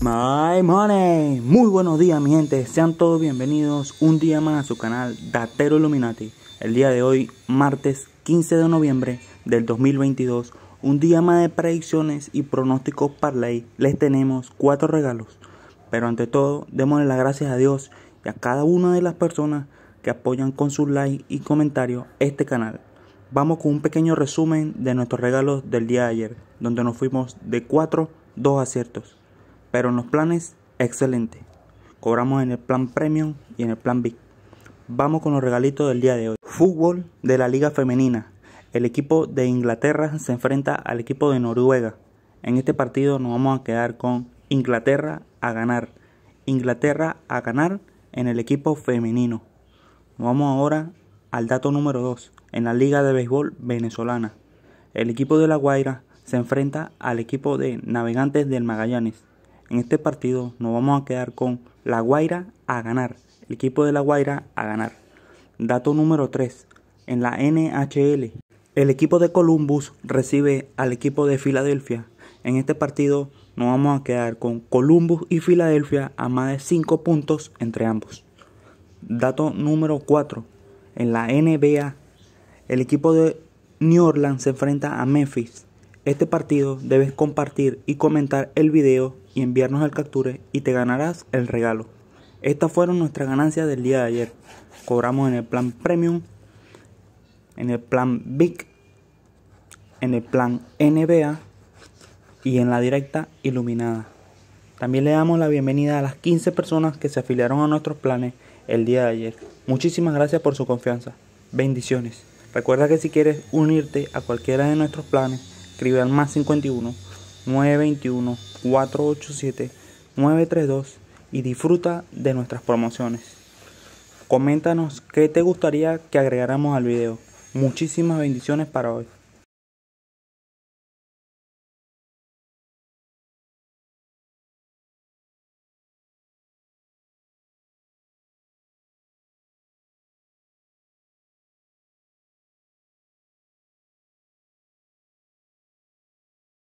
Muy buenos días, mi gente. Sean todos bienvenidos un día más a su canal Datero Illuminati. El día de hoy, martes 15 de noviembre del 2022, un día más de predicciones y pronósticos para ley Les tenemos cuatro regalos. Pero ante todo, démosle las gracias a Dios y a cada una de las personas que apoyan con su like y comentarios este canal. Vamos con un pequeño resumen de nuestros regalos del día de ayer, donde nos fuimos de 4, 2 aciertos. Pero en los planes, excelente. Cobramos en el plan Premium y en el plan Big. Vamos con los regalitos del día de hoy. Fútbol de la Liga Femenina. El equipo de Inglaterra se enfrenta al equipo de Noruega. En este partido nos vamos a quedar con Inglaterra a ganar. Inglaterra a ganar en el equipo femenino. Vamos ahora al dato número 2, en la Liga de Béisbol venezolana. El equipo de La Guaira se enfrenta al equipo de Navegantes del Magallanes. En este partido nos vamos a quedar con La Guaira a ganar. El equipo de La Guaira a ganar. Dato número 3. En la NHL, el equipo de Columbus recibe al equipo de Filadelfia. En este partido nos vamos a quedar con Columbus y Filadelfia a más de 5 puntos entre ambos. Dato número 4. En la NBA, el equipo de New Orleans se enfrenta a Memphis este partido debes compartir y comentar el video y enviarnos el capture y te ganarás el regalo. Estas fueron nuestras ganancias del día de ayer. Cobramos en el plan Premium, en el plan Big, en el plan NBA y en la directa iluminada. También le damos la bienvenida a las 15 personas que se afiliaron a nuestros planes el día de ayer. Muchísimas gracias por su confianza. Bendiciones. Recuerda que si quieres unirte a cualquiera de nuestros planes, escribe al más 51 921 487 932 y disfruta de nuestras promociones. Coméntanos qué te gustaría que agregáramos al video. Muchísimas bendiciones para hoy.